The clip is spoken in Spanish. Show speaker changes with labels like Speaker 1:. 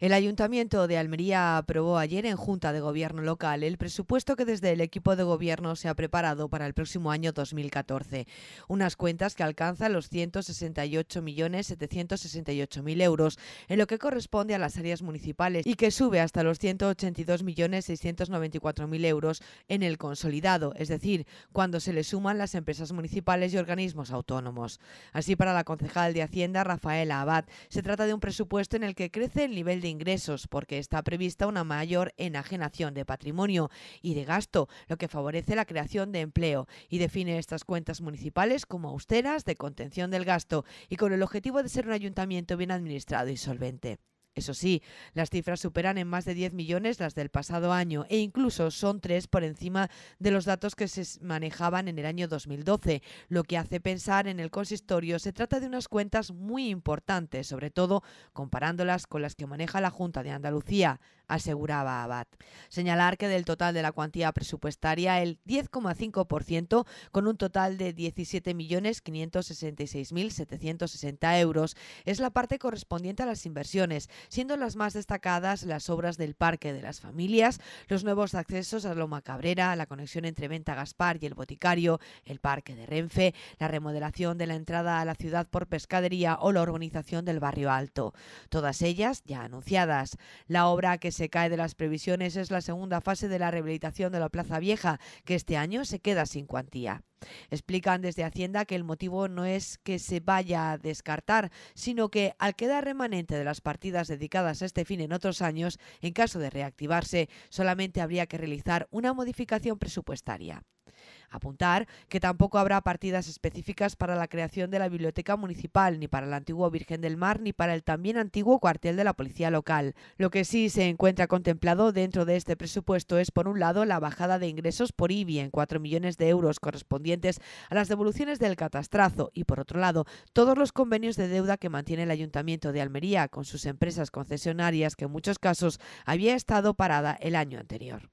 Speaker 1: El Ayuntamiento de Almería aprobó ayer en Junta de Gobierno local el presupuesto que desde el equipo de gobierno se ha preparado para el próximo año 2014, unas cuentas que alcanzan los 168.768.000 euros, en lo que corresponde a las áreas municipales y que sube hasta los 182.694.000 euros en el consolidado, es decir, cuando se le suman las empresas municipales y organismos autónomos. Así, para la concejal de Hacienda, Rafaela Abad, se trata de un presupuesto en el que crece el nivel de ingresos porque está prevista una mayor enajenación de patrimonio y de gasto, lo que favorece la creación de empleo y define estas cuentas municipales como austeras de contención del gasto y con el objetivo de ser un ayuntamiento bien administrado y solvente. Eso sí, las cifras superan en más de 10 millones las del pasado año e incluso son tres por encima de los datos que se manejaban en el año 2012, lo que hace pensar en el consistorio se trata de unas cuentas muy importantes, sobre todo comparándolas con las que maneja la Junta de Andalucía aseguraba Abad. Señalar que del total de la cuantía presupuestaria, el 10,5%, con un total de 17.566.760 euros, es la parte correspondiente a las inversiones, siendo las más destacadas las obras del Parque de las Familias, los nuevos accesos a Loma Cabrera, la conexión entre Venta Gaspar y el Boticario, el Parque de Renfe, la remodelación de la entrada a la ciudad por pescadería o la urbanización del Barrio Alto. Todas ellas ya anunciadas. La obra que se cae de las previsiones es la segunda fase de la rehabilitación de la Plaza Vieja, que este año se queda sin cuantía. Explican desde Hacienda que el motivo no es que se vaya a descartar, sino que al quedar remanente de las partidas dedicadas a este fin en otros años, en caso de reactivarse, solamente habría que realizar una modificación presupuestaria. Apuntar que tampoco habrá partidas específicas para la creación de la biblioteca municipal, ni para la antigua Virgen del Mar, ni para el también antiguo cuartel de la policía local. Lo que sí se encuentra contemplado dentro de este presupuesto es, por un lado, la bajada de ingresos por IBI en 4 millones de euros correspondientes a las devoluciones del catastrazo y, por otro lado, todos los convenios de deuda que mantiene el Ayuntamiento de Almería con sus empresas concesionarias que en muchos casos había estado parada el año anterior.